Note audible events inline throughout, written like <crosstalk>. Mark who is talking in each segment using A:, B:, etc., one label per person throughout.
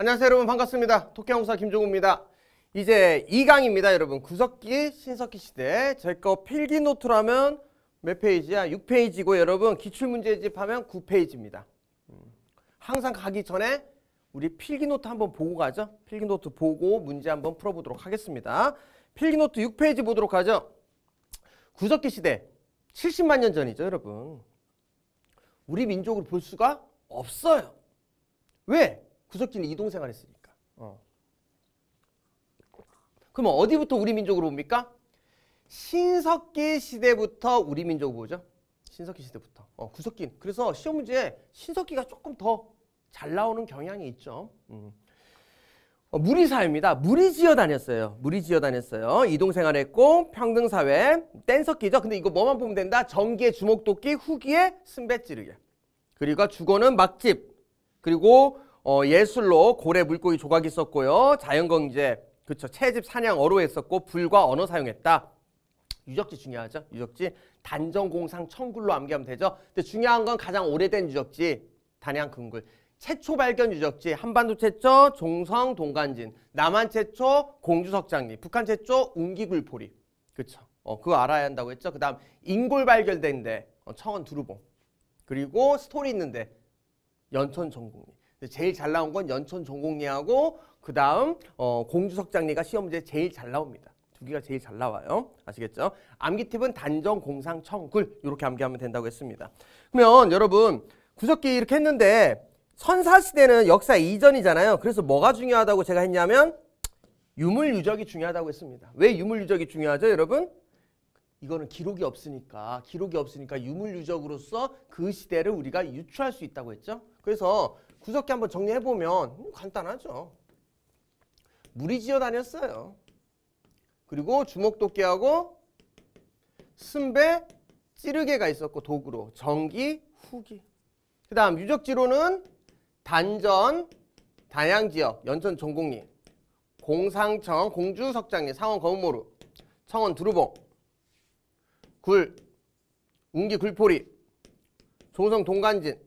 A: 안녕하세요 여러분 반갑습니다. 토끼형사 김종우입니다. 이제 2강입니다 여러분. 구석기 신석기 시대 제 거 필기노트라면 몇 페이지야? 6페이지고 여러분 기출문제집 하면 9페이지입니다. 음. 항상 가기 전에 우리 필기노트 한번 보고 가죠. 필기노트 보고 문제 한번 풀어보도록 하겠습니다. 필기노트 6페이지 보도록 하죠. 구석기 시대 70만 년 전이죠 여러분. 우리 민족을 볼 수가 없어요. 왜? 구석진이 이동 생활했으니까. 어. 그러 어디부터 우리 민족으로 옵니까? 신석기 시대부터 우리 민족으로 오죠. 신석기 시대부터. 어, 구석기. 그래서 시험 문제에 신석기가 조금 더 잘 나오는 경향이 있죠. 음. 어, 무리사회입니다. 무리지어 다녔어요. 무리지어 다녔어요. 이동생활했고 평등사회, 뗀석기죠. 근데 이거 뭐만 보면 된다. 전기에 주먹도끼, 후기에 순배찌르기. 그리고 주거는 막집. 그리고 어, 예술로 고래 물고기 조각이 있었고요 자연경제, 그쵸. 채집 사냥 어로 했었고, 불과 언어 사용했다. 유적지 중요하죠. 유적지. 단정공상 청굴로 암기하면 되죠. 근데 중요한 건 가장 오래된 유적지, 단양 금굴. 최초 발견 유적지, 한반도 최초 종성 동간진, 남한 최초 공주석장리, 북한 최초 웅기굴포리. 그쵸. 어, 그거 알아야 한다고 했죠. 그 다음, 인골 발견된데, 어, 청원 두루봉. 그리고 스토리 있는데, 연천 전국리 제일 잘 나온 건 연천 전공리하고 그 다음 어, 공주석 장리가 시험 문제 제일 잘 나옵니다. 두 개가 제일 잘 나와요. 아시겠죠? 암기 팁은 단정, 공상, 청글 이렇게 암기하면 된다고 했습니다. 그러면 여러분 구석기 이렇게 했는데 선사시대는 역사 이전이잖아요. 그래서 뭐가 중요하다고 제가 했냐면 유물유적이 중요하다고 했습니다. 왜 유물유적이 중요하죠 여러분? 이거는 기록이 없으니까 기록이 없으니까 유물유적으로서 그 시대를 우리가 유추할 수 있다고 했죠. 그래서 구석기 한번 정리해보면 음, 간단하죠. 무리지어 다녔어요. 그리고 주먹도끼하고 순배 찌르개가 있었고 도구로 전기, 후기. 그 다음 유적지로는 단전, 단양지역, 연천 전공리, 공상청, 공주석장리, 상원 거문모루, 청원 두루봉, 굴, 운기 굴포리, 종성 동간진,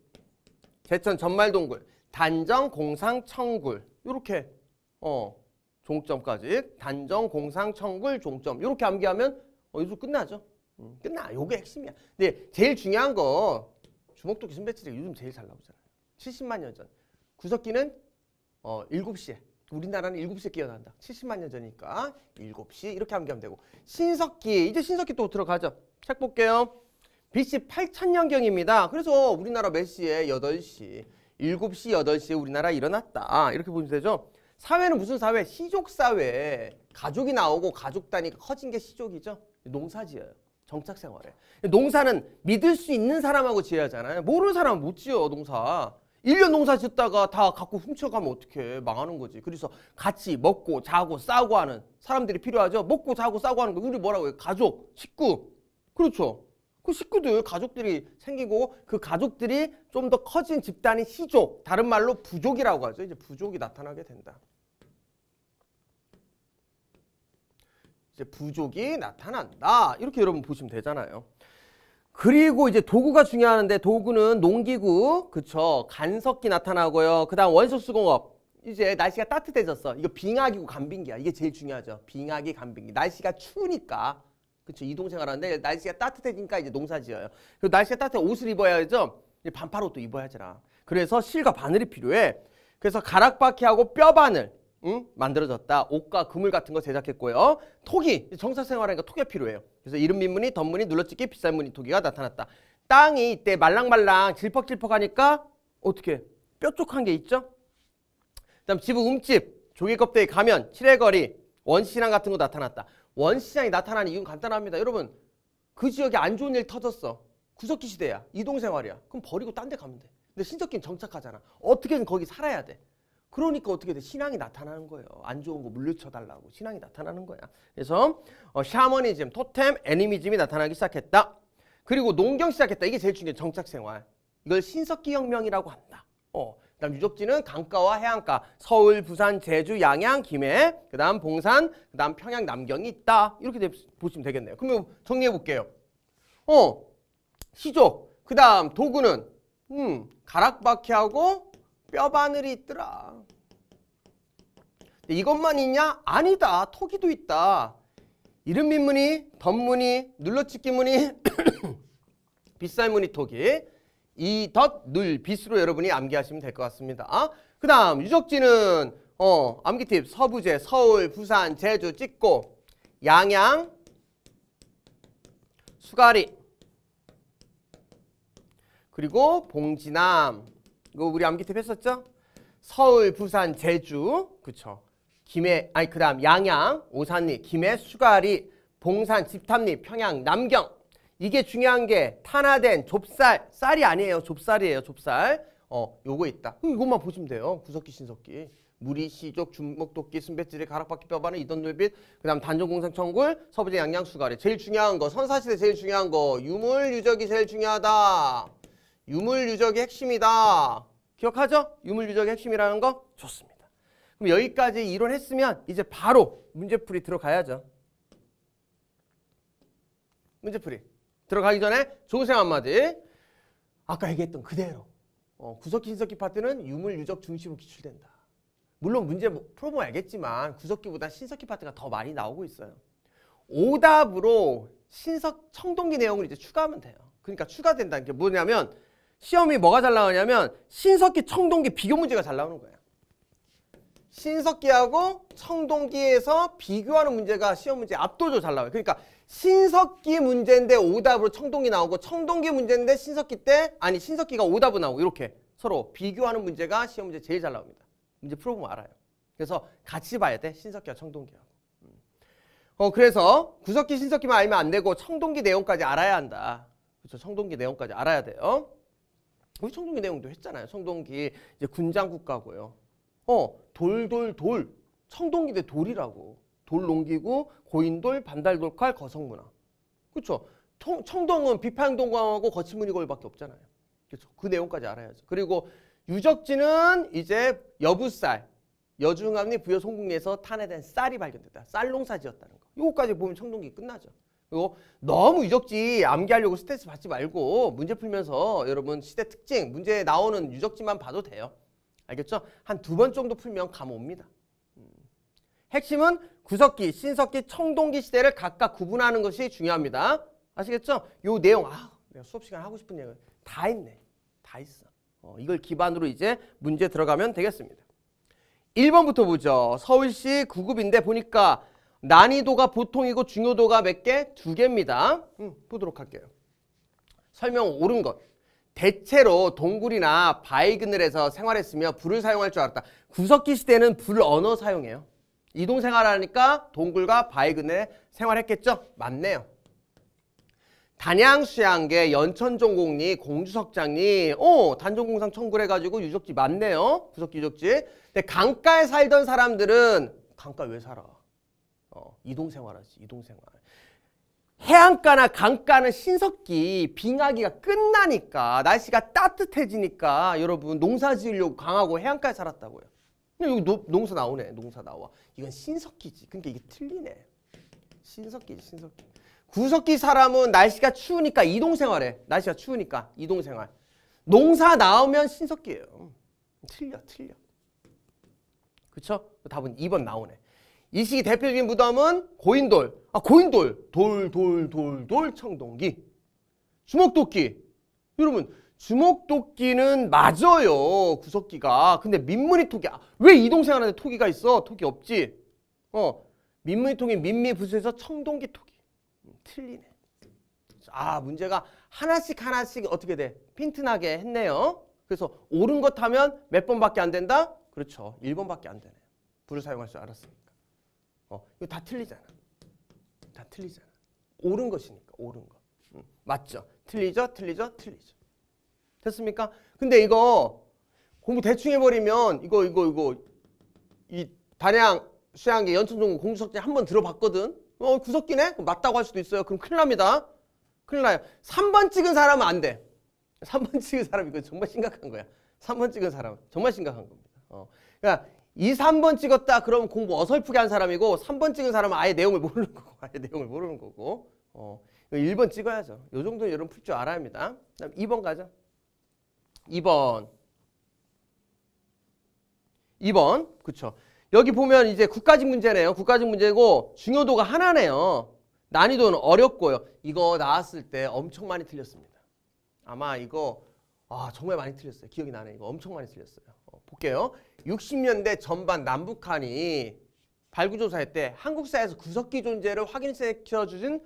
A: 제천 전말동굴, 단정 공상 청굴 이렇게 어 종점까지 단정 공상 청굴 종점 이렇게 암기하면 어, 여기서 끝나죠. 음, 끝나. 요게 핵심이야. 근데 제일 중요한 거 주목도 기준 배치가 요즘 제일 잘 나오잖아요. 70만 년 전. 구석기는 어 7시에 우리나라는 7시에 깨어난다. 70만 년 전이니까 7시 이렇게 암기하면 되고 신석기 이제 신석기 또 들어가죠. 책 볼게요. BC 8000년경입니다. 그래서 우리나라 몇 시에? 8시. 7시, 8시에 우리나라 일어났다. 이렇게 보시면 되죠. 사회는 무슨 사회? 시족 사회. 가족이 나오고 가족 단위가 커진 게 시족이죠. 농사 지어요. 정착 생활에. 농사는 믿을 수 있는 사람하고 지어야잖아요. 하 모르는 사람은 못 지어, 요 농사. 1년 농사 짓다가 다 갖고 훔쳐가면 어떻게 망하는 거지. 그래서 같이 먹고 자고 싸고 우 하는 사람들이 필요하죠. 먹고 자고 싸고 우 하는 거 우리 뭐라고 해요? 가족, 식구. 그렇죠. 그 식구들, 가족들이 생기고 그 가족들이 좀 더 커진 집단이시족 다른 말로 부족이라고 하죠. 이제 부족이 나타나게 된다. 이제 부족이 나타난다. 이렇게 여러분 보시면 되잖아요. 그리고 이제 도구가 중요한데 도구는 농기구, 그쵸. 간석기 나타나고요. 그 다음 원소 수공업. 이제 날씨가 따뜻해졌어. 이거 빙하기고 간빙기야. 이게 제일 중요하죠. 빙하기, 간빙기. 날씨가 추우니까 그렇죠. 이동생활 하는데 날씨가 따뜻해지니까 이제 농사 지어요. 그리고 날씨가 따뜻해 옷을 입어야죠. 반팔 옷도 입어야지라. 그래서 실과 바늘이 필요해. 그래서 가락바퀴하고 뼈바늘 응? 만들어졌다. 옷과 그물 같은 거 제작했고요. 토기, 정사생활하니까 토기가 필요해요. 그래서 이름 민문이 덤문이 눌러찍기 비싼 무늬 토기가 나타났다. 땅이 이때 말랑말랑 질퍽질퍽하니까 어떻게 뾰족한 게 있죠? 그다음 지붕 움집, 조개껍데기 가면, 칠해거리, 원시랑 같은 거 나타났다. 원시장이 나타나는 이유는 간단합니다. 여러분 그 지역에 안 좋은 일 터졌어. 구석기 시대야. 이동생활이야. 그럼 버리고 딴 데 가면 돼. 근데 신석기는 정착하잖아. 어떻게든 거기 살아야 돼. 그러니까 어떻게 돼? 신앙이 나타나는 거예요. 안 좋은 거 물리쳐달라고 신앙이 나타나는 거야. 그래서 어, 샤머니즘, 토템, 애니미즘이 나타나기 시작했다. 그리고 농경 시작했다. 이게 제일 중요해. 정착생활. 이걸 신석기 혁명이라고 한다. 어, 그다음 유적지는 강가와 해안가, 서울, 부산, 제주, 양양, 김해, 그다음 봉산, 그다음 평양, 남경이 있다. 이렇게 되, 보시면 되겠네요. 그럼 정리해 볼게요. 어, 시조. 그다음 도구는 음, 가락바퀴하고 뼈바늘이 있더라. 이것만 있냐? 아니다. 토기도 있다. 이름 민무늬, 덧무늬, 눌러찍기 무늬, <coughs> 빗살 무늬 토기. 이 덧, 늘 빗으로 여러분이 암기하시면 될 것 같습니다. 그 다음 유적지는 어, 암기 팁 서부제, 서울, 부산, 제주 찍고 양양, 수가리 그리고 봉지남 이거 우리 암기 팁 했었죠? 서울, 부산, 제주 그쵸 김해, 아니 그 다음 양양, 오산리, 김해, 수가리, 봉산, 집탐리, 평양, 남경 이게 중요한 게 탄화된 좁쌀, 쌀이 아니에요. 좁쌀이에요. 좁쌀. 어, 요거 있다. 이것만 보시면 돼요. 구석기, 신석기. 무리, 시족, 주먹도끼, 순배지리, 가락바퀴, 뼈바늘, 이던돌빛, 그 다음 단종공상, 청굴, 서부제, 양양수가리. 제일 중요한 거, 선사시대 제일 중요한 거, 유물, 유적이 제일 중요하다. 유물, 유적이 핵심이다. 기억하죠? 유물, 유적이 핵심이라는 거? 좋습니다. 그럼 여기까지 이론했으면 이제 바로 문제풀이 들어가야죠. 문제풀이. 들어가기 전에 조우쌤 한마디. 아까 얘기했던 그대로 어, 구석기 신석기 파트는 유물 유적 중심으로 기출된다. 물론 문제 뭐, 풀어보면 알겠지만 구석기보다 신석기 파트가 더 많이 나오고 있어요. 오답으로 신석 청동기 내용을 이제 추가하면 돼요. 그러니까 추가된다는 게 뭐냐면 시험이 뭐가 잘 나오냐면 신석기 청동기 비교 문제가 잘 나오는 거예요. 신석기하고 청동기에서 비교하는 문제가 시험 문제 압도적으로 잘 나와요. 그러니까 신석기 문제인데 오답으로 청동기 나오고 청동기 문제인데 신석기 때 아니 신석기가 오답으로 나오고 이렇게 서로 비교하는 문제가 시험 문제 제일 잘 나옵니다. 문제 풀어보면 알아요. 그래서 같이 봐야 돼. 신석기와 청동기하고. 음. 어 그래서 구석기 신석기만 알면 안 되고 청동기 내용까지 알아야 한다. 그렇죠. 청동기 내용까지 알아야 돼요. 우리 청동기 내용도 했잖아요. 청동기 이제 군장 국가고요. 어 돌돌돌 청동기 대 돌이라고. 돌 농기구, 고인돌, 반달돌칼, 거성문화. 그렇죠? 청동은 비판동광하고 거친 무늬골밖에 없잖아요. 그렇죠? 그 내용까지 알아야죠. 그리고 유적지는 이제 여부쌀, 여중암리 부여 송궁에서 탄핵된 쌀이 발견됐다. 쌀농사지였다는 거. 요거까지 보면 청동기 끝나죠. 그리고 너무 유적지 암기하려고 스트레스 받지 말고 문제 풀면서 여러분 시대 특징, 문제에 나오는 유적지만 봐도 돼요. 알겠죠? 한 두 번 정도 풀면 감 옵니다. 핵심은 구석기, 신석기, 청동기 시대를 각각 구분하는 것이 중요합니다. 아시겠죠? 요 내용, 아, 내가 수업 시간 하고 싶은 얘기 다 있네. 다 있어. 어, 이걸 기반으로 이제 문제 들어가면 되겠습니다. 1번부터 보죠. 서울시 9급인데 보니까 난이도가 보통이고 중요도가 몇 개? 두 개입니다. 음, 보도록 할게요. 설명 옳은 것. 대체로 동굴이나 바위 그늘에서 생활했으며 불을 사용할 줄 알았다. 구석기 시대는 불 언어 사용해요. 이동 생활하니까 동굴과 바위근에 생활했겠죠? 맞네요. 단양 수양계 연천종공리 공주석장리 오 단종공상 청굴 해가지고 유적지 맞네요 구석기 유적지 근데 강가에 살던 사람들은 강가 왜 살아 어, 이동생활하지 이동생활 해안가나 강가는 신석기 빙하기가 끝나니까 날씨가 따뜻해지니까 여러분 농사 지으려고 강하고 해안가에 살았다고요 여기 노, 농사 나오네. 농사 나와. 이건 신석기지. 그러니까 이게 틀리네. 신석기지. 신석기. 구석기 사람은 날씨가 추우니까 이동생활해. 날씨가 추우니까 이동생활. 농사 나오면 신석기예요. 틀려. 틀려. 그쵸? 그 답은 2번 나오네. 이 시기 대표적인 무덤은 고인돌. 아 고인돌. 돌 돌 돌 돌 청동기. 주먹도끼. 여러분 주먹도끼는 맞아요 구석기가 근데 민무늬 토기 아, 왜 이동생 하는데 토기가 있어 토기 없지 어 민무늬 토기 민미 부수에서 청동기 토기 음, 틀리네 아 문제가 하나씩 하나씩 어떻게 돼 핀트나게 했네요 그래서 옳은 것 하면 몇 번밖에 안 된다 그렇죠 1번밖에 안 되네요 불을 사용할 줄 알았으니까 어 이거 다 틀리잖아 다 틀리잖아 옳은 것이니까 옳은 거 응. 음, 맞죠 틀리죠 틀리죠 틀리죠 됐습니까? 근데 이거 공부 대충 해버리면 이거 이거 이거 이 단양 수양계 연천동구 공주석진 한번 들어봤거든? 어 구석기네? 맞다고 할 수도 있어요. 그럼 큰일 납니다. 큰일 나요. 3번 찍은 사람은 안 돼. 3번 찍은 사람 이거 정말 심각한 거야. 3번 찍은 사람 정말 심각한 겁니다. 어. 그러니까 2, 3번 찍었다 그러면 공부 어설프게 한 사람이고 3번 찍은 사람은 아예 내용을 모르는 거고 <laughs> 아예 내용을 모르는 거고 어. 1번 찍어야죠. 요 정도는 여러분 풀 줄 알아야 합니다. 그다음 2번 가죠. 2번. 2번. 그쵸. 여기 보면 이제 국가직 문제네요. 국가직 문제고 중요도가 하나네요. 난이도는 어렵고요. 이거 나왔을 때 엄청 많이 틀렸습니다. 아마 이거 아 정말 많이 틀렸어요. 기억이 나네. 이거 엄청 많이 틀렸어요. 어, 볼게요. 60년대 전반 남북한이 발굴조사할 때 한국사에서 구석기 존재를 확인시켜주는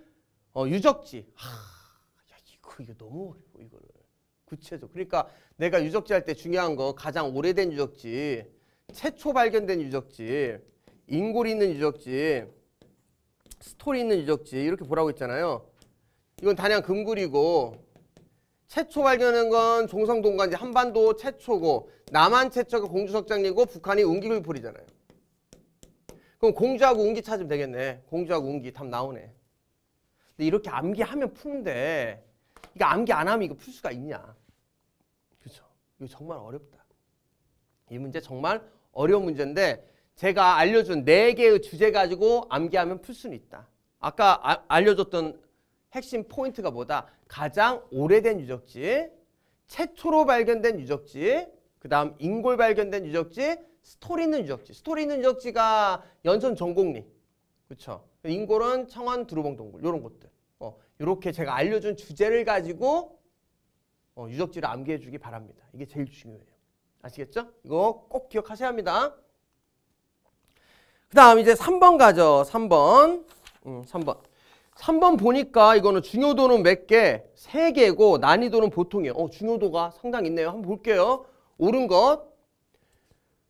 A: 어, 유적지. 하, 야 이거 이거 너무 어려워 이거를. 구체적. 그러니까 내가 유적지 할 때 중요한 거 가장 오래된 유적지, 최초 발견된 유적지, 인골이 있는 유적지, 스토리 있는 유적지 이렇게 보라고 했잖아요. 이건 단양 금굴이고 최초 발견한 건종성동관지 한반도 최초고 남한 최초가 공주석장리고 북한이 운기굴풀이잖아요. 그럼 공주하고 운기 찾으면 되겠네. 공주하고 운기 답 나오네. 근데 이렇게 암기하면 푸는데 이거 그러니까 암기 안 하면 이거 풀 수가 있냐. 그죠? 렇 이거 정말 어렵다. 이 문제 정말 어려운 문제인데 제가 알려준 네개의 주제 가지고 암기하면 풀 수는 있다. 아까 아, 알려줬던 핵심 포인트가 뭐다? 가장 오래된 유적지, 최초로 발견된 유적지, 그 다음 인골 발견된 유적지, 스토리 있는 유적지. 스토리 있는 유적지가 연천 전곡리. 그렇죠? 인골은 청원 두루봉 동굴 이런 것들 이렇게 제가 알려준 주제를 가지고 어, 유적지를 암기해 주기 바랍니다. 이게 제일 중요해요. 아시겠죠? 이거 꼭 기억하셔야 합니다. 그 다음 이제 3번 가죠. 3번. 음, 3번. 3번 보니까 이거는 중요도는 몇 개? 3개고 난이도는 보통이에요. 어, 중요도가 상당히 있네요. 한번 볼게요. 옳은 것.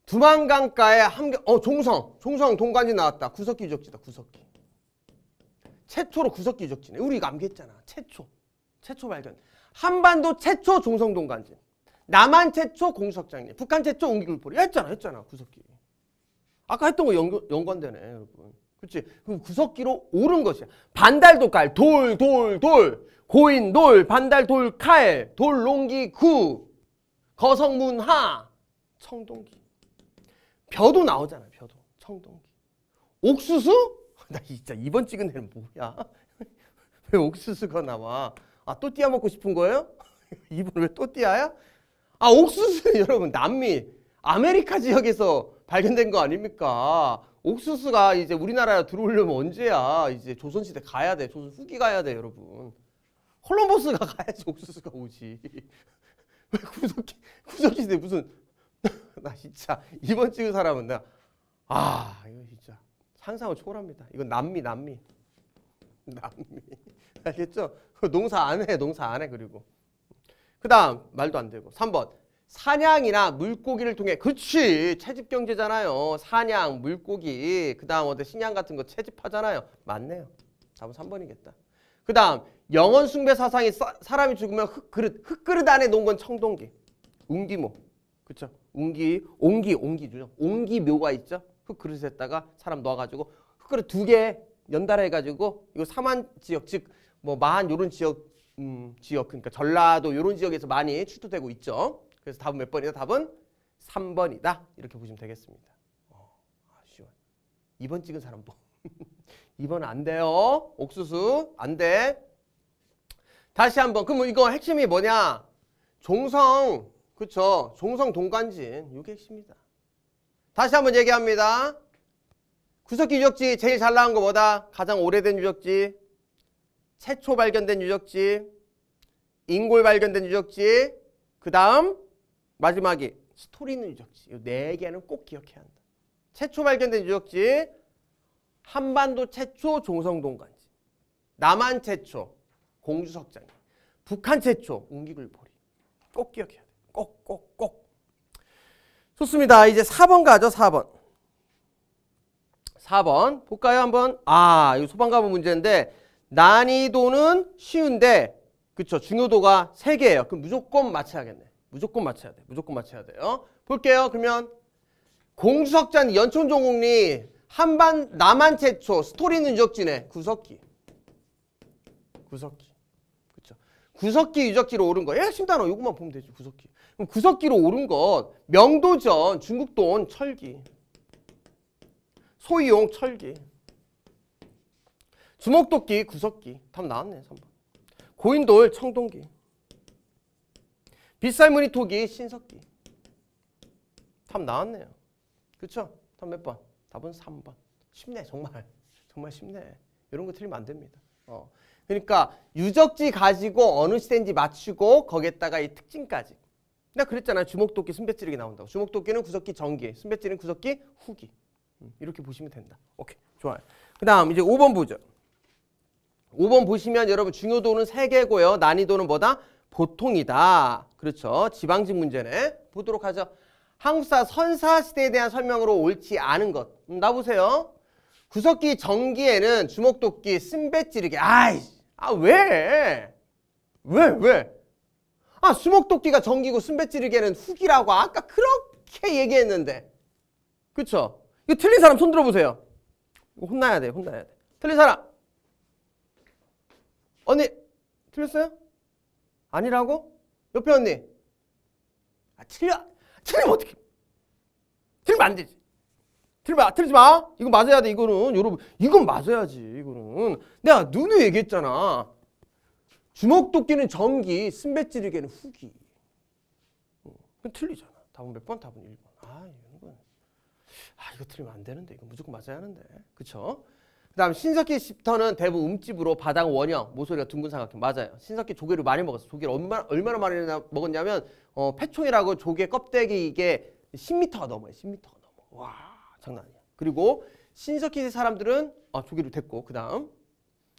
A: 두만강가에 함경, 어, 종성. 종성 동관지 나왔다. 구석기 유적지다, 구석기. 최초로 구석기 유적지 우리 이거 암기했잖아. 최초. 최초 발견. 한반도 최초 종성동간지. 남한 최초 공석장리 북한 최초 옹기굴포리. 했잖아. 했잖아. 구석기. 아까 했던 거연 연관되네. 여러분. 그치? 그럼 구석기로 오른 것이야. 반달도 칼. 돌, 돌, 돌. 고인, 돌. 반달, 돌, 칼. 돌, 롱기, 구. 거성문, 하. 청동기. 벼도 나오잖아. 벼도. 청동기. 옥수수? 나 진짜 이번 찍은 애는 뭐야? <laughs> 왜 옥수수가 나와? 아, 또띠아 먹고 싶은 거예요? <laughs> 이번 왜 또띠아야? 아, 옥수수 <laughs> 여러분 남미, 아메리카 지역에서 발견된 거 아닙니까? 옥수수가 이제 우리나라에 들어오려면 언제야? 이제 조선시대 가야 돼. 조선 후기 가야 돼, 여러분. 콜럼버스가 가야지 옥수수가 오지. 왜 구석, 구석시대 무슨. 나 진짜 이번 찍은 사람은 나, 아, 이거 진짜. 상상을 초월합니다. 이건 남미 남미 <laughs> 남미 알겠죠? 농사 안 해, 농사 안 해, 그리고. 그 다음, 말도 안 되고. 3번. 사냥이나 물고기를 통해, 그치, 채집경제잖아요. 사냥, 물고기, 그 다음 어디 식량 같은 거 채집하잖아요. 맞네요. 답은 3번이겠다. 그 다음, 영원 숭배 사상이 사, 람이 죽으면 흙그릇, 흙그릇 안에 놓은 건 청동기. 웅기모. 그쵸? 웅기, 옹기, 옹기죠. 옹기묘가 있죠? 흙그릇에다가 사람 넣어가지고 흙그릇 두 개 연달아 해가지고 이거 사만 지역 즉뭐 마한 요런 지역 음, 지역 그러니까 전라도 요런 지역에서 많이 출토되고 있죠. 그래서 답은 몇 번이다? 답은 3번이다. 이렇게 보시면 되겠습니다. 어, 아쉬워. 2번 찍은 사람 뭐. 2번 안 돼요. 옥수수 안 돼. 다시 한번. 그럼 이거 핵심이 뭐냐? 종성. 그쵸 종성 동간진. 이게 핵심이다. 다시 한번 얘기합니다. 구석기 유적지 제일 잘 나온 거 뭐다? 가장 오래된 유적지, 최초 발견된 유적지, 인골 발견된 유적지, 그 다음 마지막이 스토리 있는 유적지. 이 네 개는 꼭 기억해야 한다. 최초 발견된 유적지, 한반도 최초 종성동간지, 남한 최초 공주석장 북한 최초 웅기굴보리. 꼭 기억해야 돼. 꼭, 꼭, 꼭. 좋습니다. 이제 4번 가죠. 4번. 4번 볼까요? 한번. 아, 이 소방가본 문제인데 난이도는 쉬운데 그쵸 중요도가 3개예요. 그럼 무조건 맞춰야겠네. 무조건 맞춰야 돼. 무조건 맞춰야 돼요. 볼게요. 그러면 공수석잔 연촌종국리 한반 남한 최초 스토리는 유적지네. 구석기. 구석기. 그쵸 구석기 유적지로 오른 거. 핵심 단어 요것만 보면 되죠 구석기. 구석기로 오른 것 명도전 중국돈 철기 소이용 철기 주먹도끼 구석기 답 나왔네 3번 고인돌 청동기 빗살무늬 토기 신석기 답 나왔네요 그쵸? 답몇 번? 답은 3번 쉽네 정말 <laughs> 정말 쉽네 이런 거 틀리면 안 됩니다 어. 그러니까 유적지 가지고 어느 시대인지 맞추고 거기에다가 이 특징까지 내가 그랬잖아요. 주먹도끼, 순배찌르기 나온다고. 주먹도끼는 구석기 전기, 순배찌르는 구석기 후기. 음, 이렇게 보시면 된다. 오케이, 좋아요. 그 다음 이제 5번 보죠. 5번 보시면 여러분 중요도는 3개고요. 난이도는 뭐다? 보통이다. 그렇죠. 지방직 문제네. 보도록 하죠. 한국사 선사시대에 대한 설명으로 옳지 않은 것. 음, 나보세요. 구석기 전기에는 주먹도끼, 쓴배 찌르기. 아이, 아 왜? 왜, 왜? 아 수목도끼가 전기고 순배찌르개는 후기라고 아까 그렇게 얘기했는데 그쵸? 이거 틀린 사람 손 들어보세요 이거 혼나야 돼 혼나야 돼 틀린 사람 언니 틀렸어요? 아니라고? 옆에 언니 아 틀려 틀리면 어떻게 틀리면 안 되지 틀리면 아, 틀리지 마 이거 맞아야 돼 이거는 여러분 이건 맞아야지 이거는 내가 누누 얘기했잖아 주먹도끼는 전기, 순뱃지르개는 후기. 그 틀리잖아. 답은 몇 번? 답은 1번. 아, 이런 건. 아, 이거 틀리면 안 되는데. 이거 무조건 맞아야 하는데. 그쵸? 그 다음, 신석기 집터는 대부 음집으로 바닥 원형, 모서리가 둥근 삼각형. 맞아요. 신석기 조개를 많이 먹었어. 조개를 얼마, 얼마나 많이 먹었냐면, 어, 패총이라고 조개 껍데기 이게 10m가 넘어요. 10m가 넘어. 와, 장난 아니야. 그리고 신석기 사람들은, 아, 조개를 됐고, 그 다음,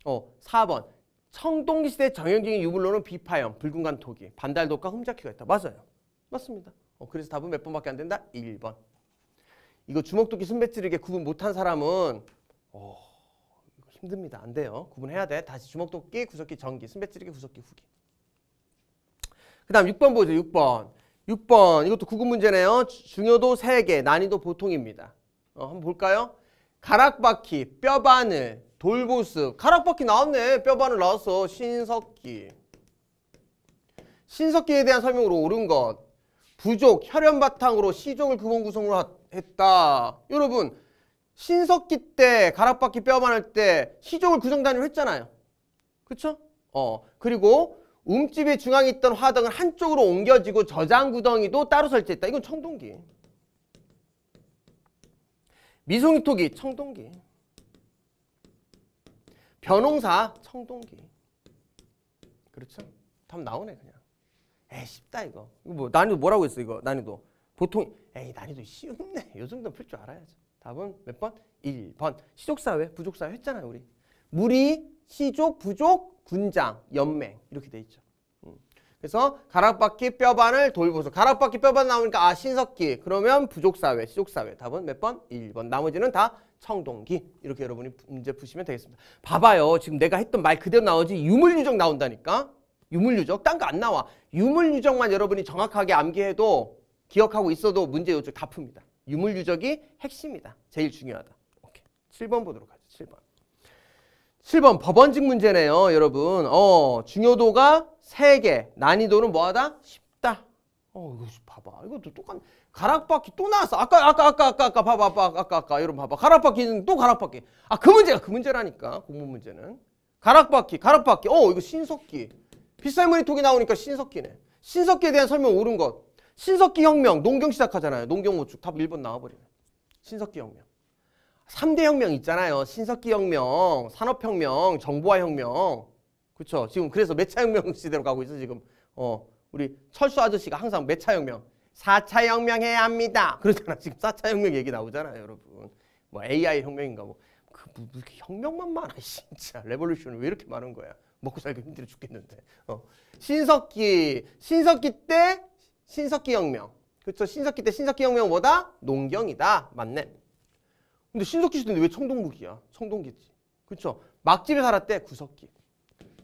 A: 어, 4번. 성동기 시대 정형적인 유물론은 비파형, 붉은간 토기, 반달독과 흠잡기가 있다. 맞아요. 맞습니다. 어, 그래서 답은 몇 번밖에 안 된다? 1번. 이거 주먹도끼 순배찌르게 구분 못한 사람은 어, 이거 힘듭니다. 안 돼요. 구분해야 돼. 다시 주먹도끼, 구석기, 전기, 순배찌르게 구석기, 후기. 그 다음 6번 보죠. 6번. 6번. 이것도 구급 문제네요. 중요도 3개, 난이도 보통입니다. 어, 한번 볼까요? 가락바퀴, 뼈바늘, 돌보스 카락바퀴 나왔네 뼈바늘 나왔어 신석기 신석기에 대한 설명으로 옳은 것 부족, 혈연 바탕으로 시종을구본 구성으로 했다 여러분 신석기 때 가락바퀴 뼈만 할때시종을 구성 단위로 했잖아요 그쵸? 어 그리고 움집이 중앙에 있던 화등을 한쪽으로 옮겨지고 저장 구덩이도 따로 설치했다 이건 청동기 미송이 토기 청동기 변홍사 청동기. 그렇죠? 답 나오네 그냥. 에 쉽다 이거. 이거 뭐 난이도 뭐라고 했어 이거 난이도. 보통 에이 난이도 쉬운데 <laughs> 요 정도 풀 줄 알아야죠. 답은 몇 번? 1번. 시족사 회, 부족사 회 했잖아요 우리. 무리, 시족, 부족, 군장, 연맹 이렇게 돼 있죠. 음. 그래서 가락바퀴 뼈반을 돌보소. 가락바퀴 뼈반 나오니까 아 신석기. 그러면 부족사회, 시족사회. 답은 몇 번? 1번. 나머지는 다 청동기 이렇게 여러분이 문제 푸시면 되겠습니다. 봐봐요. 지금 내가 했던 말 그대로 나오지 유물유적 나온다니까. 유물유적. 딴 거 안 나와. 유물유적만 여러분이 정확하게 암기해도 기억하고 있어도 문제 요쪽 다 풉니다. 유물유적이 핵심이다. 제일 중요하다. 오케이. 7번 보도록 하죠. 7번. 7번 법원직 문제네요. 여러분. 어 중요도가 3개. 난이도는 뭐하다? 10. 어, 이거 봐봐. 이것도 똑같. 가락바퀴 또 나왔어. 아까 아까 아까 아까 아까 봐봐 아까 아까 아까 여러분 봐봐. 가락바퀴는 또 가락바퀴. 아 그 문제가 그 문제라니까 공부 문제는. 가락바퀴 가락바퀴. 어 이거 신석기. 비살머니 톡이 나오니까 신석기네. 신석기에 대한 설명 옳은 것. 신석기 혁명 농경 시작하잖아요. 농경 모축답 1번 나와버리네. 신석기 혁명. 3대 혁명 있잖아요. 신석기 혁명, 산업혁명, 정보화 혁명. 그렇죠. 지금 그래서 매차 혁명 <laughs> 시대로 가고 있어 지금. 어. 우리 철수 아저씨가 항상 매차 혁명? 4차 혁명 해야 합니다. <laughs> 그러잖아. 지금 4차 혁명 얘기 나오잖아요, 여러분. 뭐 AI 혁명인가 뭐. 그, 뭐, 뭐 이렇게 혁명만 많아, 진짜. 레볼루션이 왜 이렇게 많은 거야? 먹고 살기 힘들어 죽겠는데. 어. 신석기, 신석기 때 신석기 혁명. 그렇죠. 신석기 때 신석기 혁명 뭐다? 농경이다. 맞네. 근데 신석기 시대인데 왜 청동국이야? 청동기지. 그렇죠. 막집에 살았대 구석기.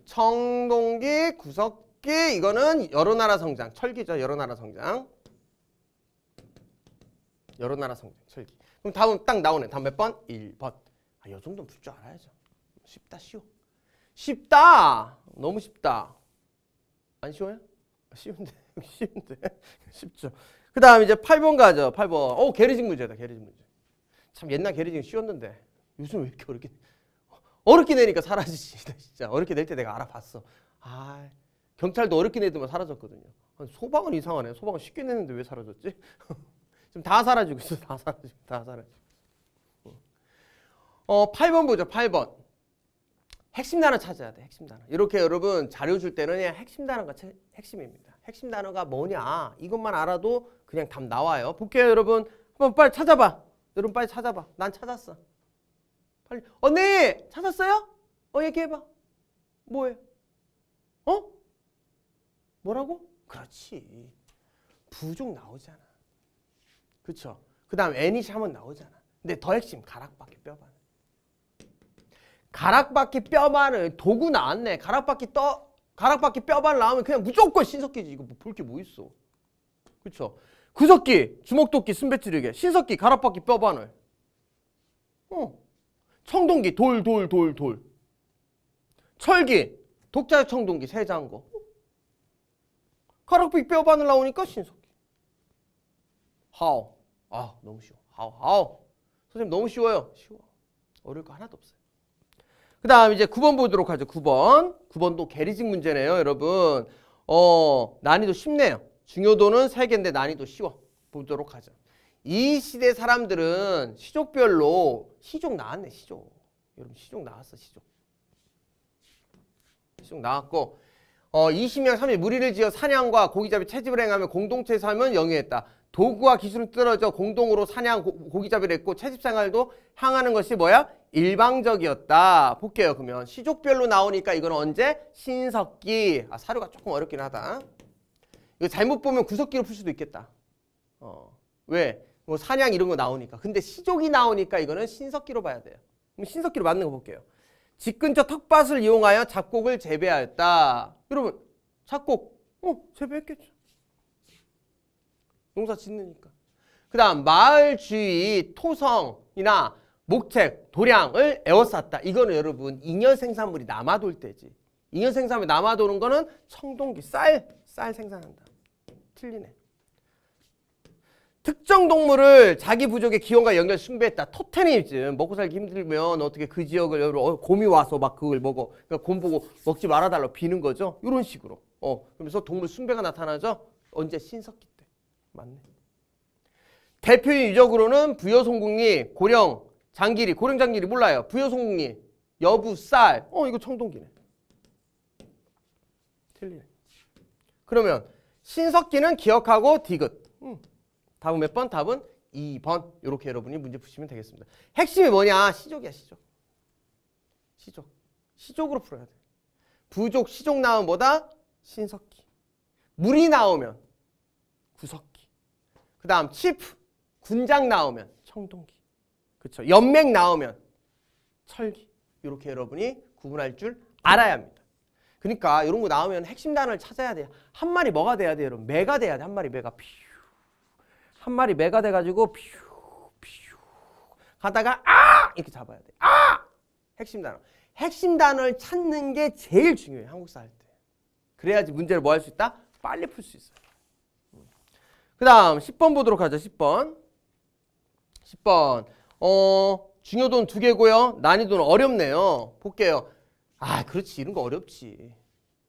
A: 청동기, 구석 쉽게 이거는 여러 나라 성장, 철기죠. 여러 나라 성장. 여러 나라 성장, 철기. 그럼 다음 딱 나오네. 다음 몇 번? 1번. 아, 요 정도는 풀줄 알아야죠. 쉽다, 쉬워. 쉽다! 너무 쉽다. 안 쉬워요? 쉬운데, <laughs> 쉬운데. 쉽죠. 그 다음 이제 8번 가죠. 8번. 오, 게리징 문제다, 게리징 문제. 참 옛날 게리징 쉬웠는데 요즘 왜 이렇게 어렵게 어, 어렵게 내니까 사라지지 진짜 어렵게 낼때 내가 알아봤어 아 경찰도 어렵게 내더면 사라졌거든요. 소방은 이상하네. 소방은 쉽게 내는데 왜 사라졌지? <laughs> 지금 다 사라지고 있어. 다 사라지고, 다 사라지고. 어, 8번 보죠. 8번. 핵심 단어 찾아야 돼. 핵심 단어. 이렇게 여러분 자료 줄 때는 그냥 핵심 단어가 채, 핵심입니다. 핵심 단어가 뭐냐. 이것만 알아도 그냥 답 나와요. 볼게요, 여러분. 한번 빨리 찾아봐. 여러분 빨리 찾아봐. 난 찾았어. 빨리. 언니! 찾았어요? 어, 얘기해봐. 뭐예요? 어? 뭐라고? 그렇지. 부족 나오잖아. 그쵸? 그 다음 애니시 한번 나오잖아. 근데 더 핵심 가락바퀴 뼈반. 가락바퀴 뼈반을 도구 나왔네. 가락바퀴 떠 가락바퀴 뼈반 나오면 그냥 무조건 신석기지. 이거 뭐볼게뭐 뭐 있어. 그쵸? 구석기, 주먹도끼, 순배치르게, 신석기, 가락바퀴 뼈반을. 어. 청동기, 돌, 돌, 돌, 돌. 철기, 독자 청동기, 세장고. 가락비 뼈 바늘 나오니까 신속히. How? 아 너무 쉬워. How? How? 선생님 너무 쉬워요. 쉬워. 어려울 거 하나도 없어요. 그 다음 이제 9번 보도록 하죠. 9번. 9번도 게리징 문제네요. 여러분. 어 난이도 쉽네요. 중요도는 3개인데 난이도 쉬워. 보도록 하죠. 이 시대 사람들은 시족별로 시족 나왔네. 시족. 여러분 시족 나왔어. 시족. 시족 나왔고 어, 20명 3위 무리를 지어 사냥과 고기잡이 채집을 행하면공동체삶서 영위했다. 도구와 기술은 떨어져 공동으로 사냥 고, 기잡이를 했고 채집생활도 향하는 것이 뭐야? 일방적이었다. 볼게요. 그러면 시족별로 나오니까 이건 언제? 신석기. 아 사료가 조금 어렵긴 하다. 이거 잘못 보면 구석기로 풀 수도 있겠다. 어. 왜? 뭐 사냥 이런 거 나오니까. 근데 시족이 나오니까 이거는 신석기로 봐야 돼요. 그럼 신석기로 맞는 거 볼게요. 집 근처 턱밭을 이용하여 잡곡을 재배하였다. 여러분 작곡 어 재배했겠죠. 농사 짓느니까. 그 다음 마을 주위 토성이나 목책, 도량을 에워쌌다. 이거는 여러분 잉여 생산물이 남아돌 때지. 잉여 생산물이 남아도는 거는 청동기, 쌀, 쌀 생산한다. 틀리네. 특정 동물을 자기 부족의 기원과 연결 숭배했다. 토테니즘. 먹고 살기 힘들면 어떻게 그 지역을 어, 곰이 와서 막 그걸 먹어. 그러니까 곰 보고 먹지 말아 달라 비는 거죠. 이런 식으로. 어. 그러면서 동물 숭배가 나타나죠. 언제 신석기 때. 맞네. 대표인 유적으로는 부여송궁리, 고령, 장길이, 고령 장길이 몰라요. 부여송궁리, 여부, 쌀. 어, 이거 청동기네. 틀리네. 그러면 신석기는 기억하고 디귿. 답은 몇 번? 답은 2번. 이렇게 여러분이 문제 푸시면 되겠습니다. 핵심이 뭐냐? 시족이야, 시족. 시족. 시족으로 풀어야 돼. 부족, 시족 나오면 뭐다? 신석기. 물이 나오면 구석기. 그 다음 치프, 군장 나오면 청동기. 그렇 연맥 나오면 철기. 이렇게 여러분이 구분할 줄 알아야 합니다. 그러니까 이런 거 나오면 핵심 단어를 찾아야 돼요. 한 마리 뭐가 돼야 돼요, 여러분? 매가 돼야 돼, 한 마리 매가. 피한 마리 매가 돼가지고 피우피우 하다가 아 이렇게 잡아야 돼. 아 핵심 단어. 핵심 단어를 찾는 게 제일 중요해 한국사 할 때. 그래야지 문제를 뭐 할 수 있다? 빨리 풀 수 있어요. 음. 그 다음 10번 보도록 하죠. 10번. 10번. 어, 중요도는 두 개고요. 난이도는 어렵네요. 볼게요. 아, 그렇지. 이런 거 어렵지.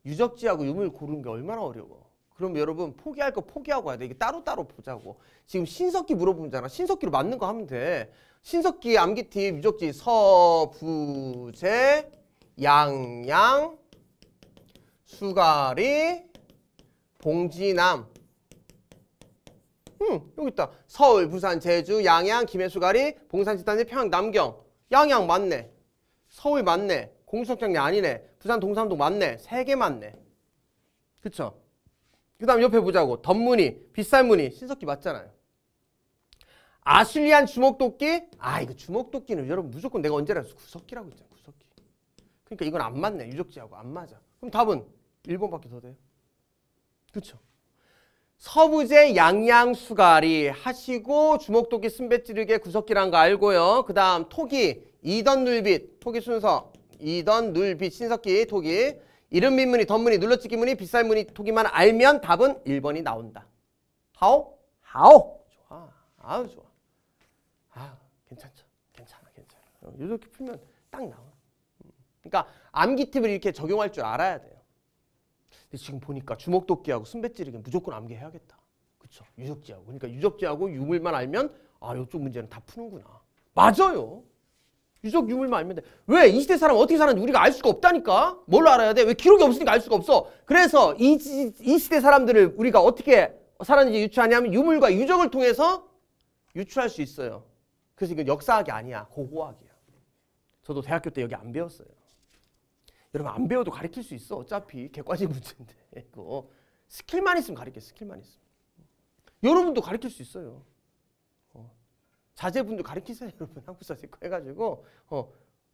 A: 유적지하고 유물 고르는 게 얼마나 어려워. 그럼 여러분 포기할 거 포기하고 해야 돼. 이게 따로따로 보자고. 지금 신석기 물어보잖아. 신석기로 맞는 거 하면 돼. 신석기 암기팁 유적지 서부제 양양 수가리 봉지남 응, 여기 있다. 서울, 부산, 제주, 양양, 김해, 수가리, 봉산, 지단지 평양, 남경 양양 맞네. 서울 맞네. 공수석장이 아니네. 부산, 동산동 맞네. 세 개 맞네. 그쵸? 그 다음 옆에 보자고 덧무늬, 빗살 무늬, 신석기 맞잖아요. 아실리안 주먹도끼? 아 이거 주먹도끼는 여러분 무조건 내가 언제나 구석기라고 했잖아 구석기. 그러니까 이건 안 맞네 유적지하고 안 맞아. 그럼 답은 1번밖에 더 돼요. 그렇 서부제 양양수가리 하시고 주먹도끼 순배찌르게 구석기란 거 알고요. 그 다음 토기 이던 눌빛 토기 순서 이던 눌빛 신석기 토기 이름 민문이, 덧문이, 눌러찍기 문이, 빗살 문이, 토기만 알면 답은 1번이 나온다. 하오? 하오! 좋아. 아우 좋아. 아 괜찮죠. 괜찮아 괜찮아. 이렇게 풀면 딱 나와. 그러니까 암기 팁을 이렇게 적용할 줄 알아야 돼요. 근데 지금 보니까 주먹도끼하고 순배찌르기 무조건 암기해야겠다. 그쵸? 유적지하고. 그러니까 유적지하고 유물만 알면 아 이쪽 문제는 다 푸는구나. 맞아요. 유적 유물만 알면 돼. 왜? 이시대 사람 어떻게 사는지 우리가 알 수가 없다니까? 뭘로 알아야 돼? 왜 기록이 없으니까 알 수가 없어? 그래서 이, 이 시대 사람들을 우리가 어떻게 사았는지 유추하냐면 유물과 유적을 통해서 유추할 수 있어요. 그래서 이건 역사학이 아니야. 고고학이야. 저도 대학교 때 여기 안 배웠어요. 여러분 안 배워도 가르칠 수 있어. 어차피 객관식 문제인데. <laughs> 이거 스킬만 있으면 가르쳐. 스킬만 있으면. 여러분도 가르칠 수 있어요. 자제분들 가르치세요 <laughs> 여러분 한국사 입고 해가지고 어,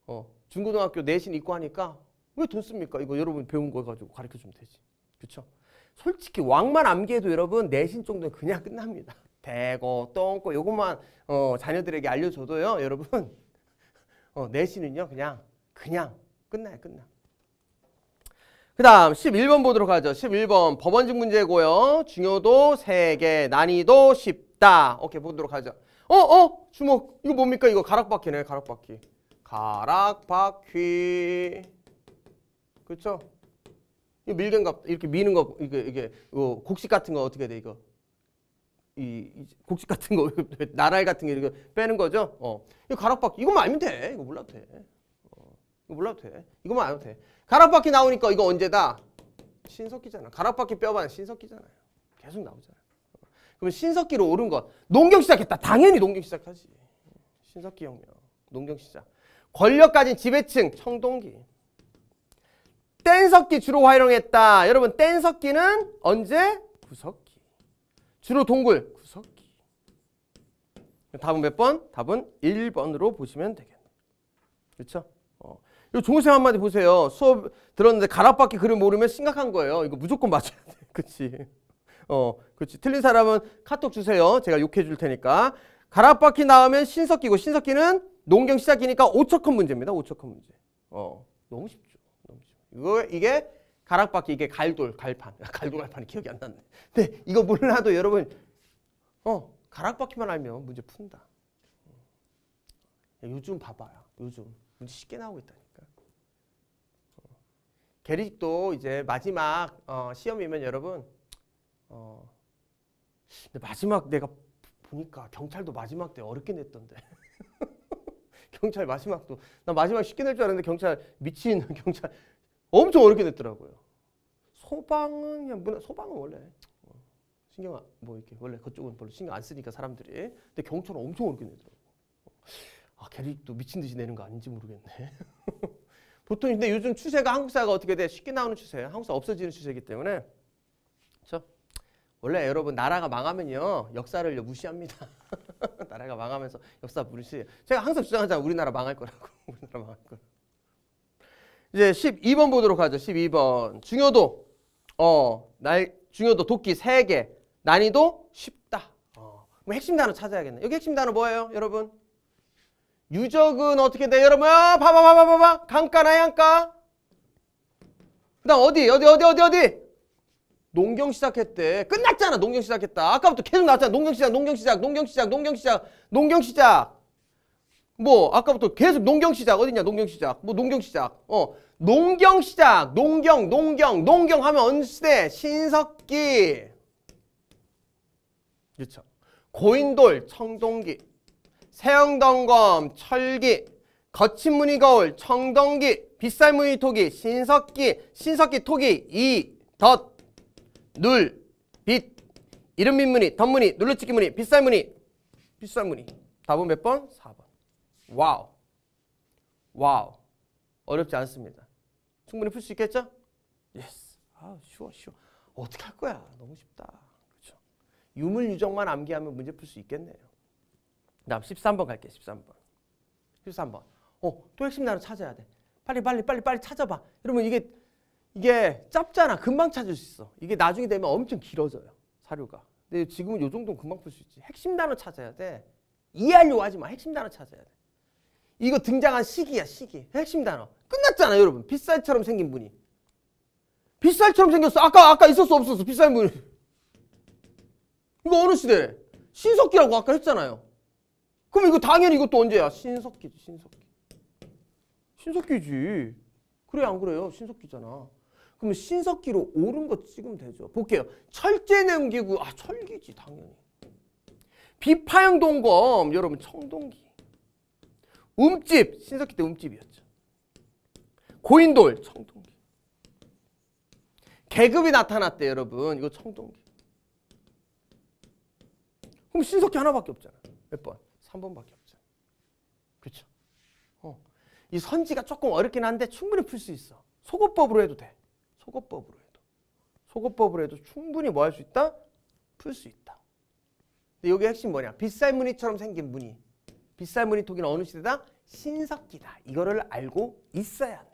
A: 어, 중고등학교 내신 입고 하니까 왜돈 씁니까? 이거 여러분 배운 거 가지고 가르쳐주면 되지. 그쵸 솔직히 왕만 암기해도 여러분 내신 정도는 그냥 <laughs> 끝납니다. 대고 똥고 요것만 어, 자녀들에게 알려줘도요 여러분 <laughs> 어, 내신은요 그냥 그냥 끝나요 끝나. 그 다음 11번 보도록 하죠. 11번 법원직 문제고요. 중요도 세개 난이도 쉽다. 오케이 보도록 하죠. 어, 어, 주먹. 이거 뭡니까? 이거 가락바퀴네, 가락바퀴. 가락바퀴. 그쵸 이거 밀 g e 갑 이렇게 미는 거 이게 이게 이거 곡식 같은 거 어떻게 돼 이거? 이, 이 곡식 같은 거 <laughs> 나랄 같은 게 이거 빼는 거죠? 어. 이 가락바퀴 이거만 알면 돼. 이거 몰라도 돼. 어. 이거 몰라도 돼. 이거만 알면 돼. 가락바퀴 나오니까 이거 언제다? 신석기잖아. 가락바퀴 뼈만 신석기잖아요. 계속 나오잖아. 그럼 신석기로 오른 것. 농경 시작했다. 당연히 농경 시작하지. 신석기 혁명. 농경 시작. 권력 가진 지배층 청동기. 뗀석기 주로 활용했다. 여러분 뗀석기는 언제? 구석기. 주로 동굴. 구석기. 답은 몇 번? 답은 1번으로 보시면 되겠네. 요그쵸 이거 어. 이 종생 한마디 보세요. 수업 들었는데 가락밖에 그림 모르면 심각한 거예요. 이거 무조건 맞춰야 돼. <laughs> 그치? 어, 그렇지. 틀린 사람은 카톡 주세요. 제가 욕해 줄 테니까. 가락바퀴 나오면 신석기고 신석기는 농경 시작이니까 5척큰 문제입니다. 5척큰 문제. 어, 너무 쉽죠. 너무 쉽죠. 이거 이게 가락바퀴 이게 갈돌 갈판. <laughs> 갈돌 갈판이 기억이 안 났네. 근데 이거 몰라도 여러분 어, 가락바퀴만 알면 문제 푼다. 어. 요즘 봐봐요. 요즘 문제 쉽게 나오고 있다니까. 어. 게릭도 이제 마지막 어, 시험이면 여러분 어, 근데 마지막 내가 보니까 경찰도 마지막 때 어렵게 냈던데. <laughs> 경찰 마지막도 나 마지막 쉽게 낼 줄 알았는데 경찰 미친 <laughs> 경찰 엄청 어렵게 냈더라고요. 소방은 그냥 문, 소방은 원래 어. 신경 안, 뭐 이렇게 원래 그쪽은 별로 신경 안 쓰니까 사람들이 근데 경찰은 엄청 어렵게 내더라고. 어. 아 계릭도 미친 듯이 내는 거 아닌지 모르겠네. <laughs> 보통 근데 요즘 추세가 한국사가 어떻게 돼 쉽게 나오는 추세예요. 한국사 없어지는 추세이기 때문에 그렇죠. 원래 여러분 나라가 망하면요 역사를 무시합니다. <laughs> 나라가 망하면서 역사 무시. 제가 항상 주장하자 우리나라 망할 거라고. <laughs> 우리나라 망할 거. 이제 12번 보도록 하죠. 12번 중요도 어날 중요도 도끼 3개 난이도 쉽다. 어. 그럼 핵심 단어 찾아야겠네. 여기 핵심 단어 뭐예요, 여러분? 유적은 어떻게 돼, 여러분? 아, 봐봐, 봐봐, 봐봐. 강가나 양가. 그다음 어디, 어디, 어디, 어디, 어디? 농경 시작했대. 끝났잖아. 농경 시작했다. 아까부터 계속 나왔잖아. 농경 시작, 농경 시작, 농경 시작, 농경 시작, 농경 시작. 뭐 아까부터 계속 농경 시작 어딨냐 농경 시작 뭐 농경 시작 어 농경 시작 농경 농경 농경 하면 언시대 신석기 그렇죠 고인돌 청동기 세영덩검 철기 거친 무늬 거울 청동기 빗살 무늬 토기 신석기 신석기 토기 이 덧. 눌, 빛, 이름빛 무늬, 덧무늬, 눌러찍기 무늬, 빗살 무늬, 빗살 무늬. 답은 몇 번? 4번. 와우. 와우. 어렵지 않습니다. 충분히 풀 수 있겠죠? 예스. 아, 쉬워, 쉬워. 어떻게 할 거야? 너무 쉽다. 그렇죠? 유물 유적만 암기하면 문제 풀 수 있겠네요. 다음 13번 갈게. 13번. 13번. 어, 또 핵심 단어 찾아야 돼. 빨리 빨리 빨리 빨리 찾아봐. 이러면 이게 이게 짧잖아. 금방 찾을 수 있어. 이게 나중에 되면 엄청 길어져요. 사료가. 근데 지금은 요 정도는 금방 풀 수 있지. 핵심 단어 찾아야 돼. 이해하려고 하지 마. 핵심 단어 찾아야 돼. 이거 등장한 시기야, 시기. 핵심 단어. 끝났잖아, 여러분. 빗살처럼 생긴 분이. 빗살처럼 생겼어. 아까, 아까 있었어, 없었어. 빗살 분이. 이거 어느 시대? 신석기라고 아까 했잖아요. 그럼 이거 당연히 이것도 언제야? 신석기지, 신석기. 신석기지. 그래, 안 그래요? 신석기잖아. 그러면 신석기로 옳은 것 찍으면 되죠. 볼게요. 철제는 기고아 철기지 당연히. 비파형 동검 여러분 청동기. 움집 신석기 때 움집이었죠. 고인돌 청동기. 계급이 나타났대 여러분 이거 청동기. 그럼 신석기 하나밖에 없잖아. 몇 번? 3번밖에 없잖아. 그렇죠? 어. 이 선지가 조금 어렵긴 한데 충분히 풀 수 있어. 소거법으로 해도 돼. 속어법으로 해도 속어법으로 해도 충분히 뭐 할 수 있다? 풀 수 있다. 근데 여기 핵심 뭐냐? 빗살 무늬처럼 생긴 무늬. 빗살 무늬 토기는 어느 시대다? 신석기다. 이거를 알고 있어야 한다.